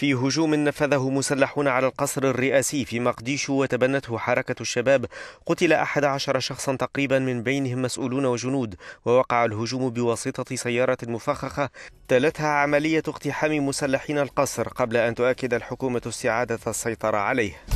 في هجوم نفذه مسلحون على القصر الرئاسي في مقديشو وتبنته حركة الشباب قتل أحد عشر شخصا تقريبا من بينهم مسؤولون وجنود ووقع الهجوم بواسطة سيارة مفخخة تلتها عملية اقتحام مسلحين القصر قبل أن تؤكد الحكومة استعادة السيطرة عليه